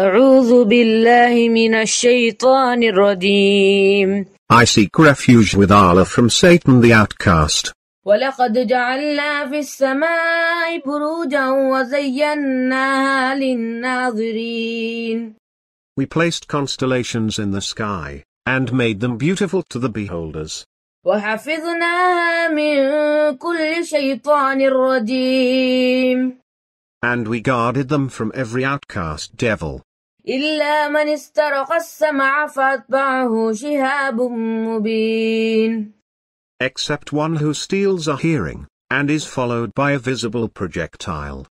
أعوذ بالله من الشيطان الرجيم I seek refuge with Allah from Satan the outcast. ولقد جعلنا في السماء بروجا وزيناها للناظرين We placed constellations in the sky, and made them beautiful to the beholders. وحفظناها من كل شيطان رجيم And we guarded them from every outcast devil. إلا من استرق السمع فأتبعه شهاب مبين Except one who steals a hearing, and is followed by a visible projectile.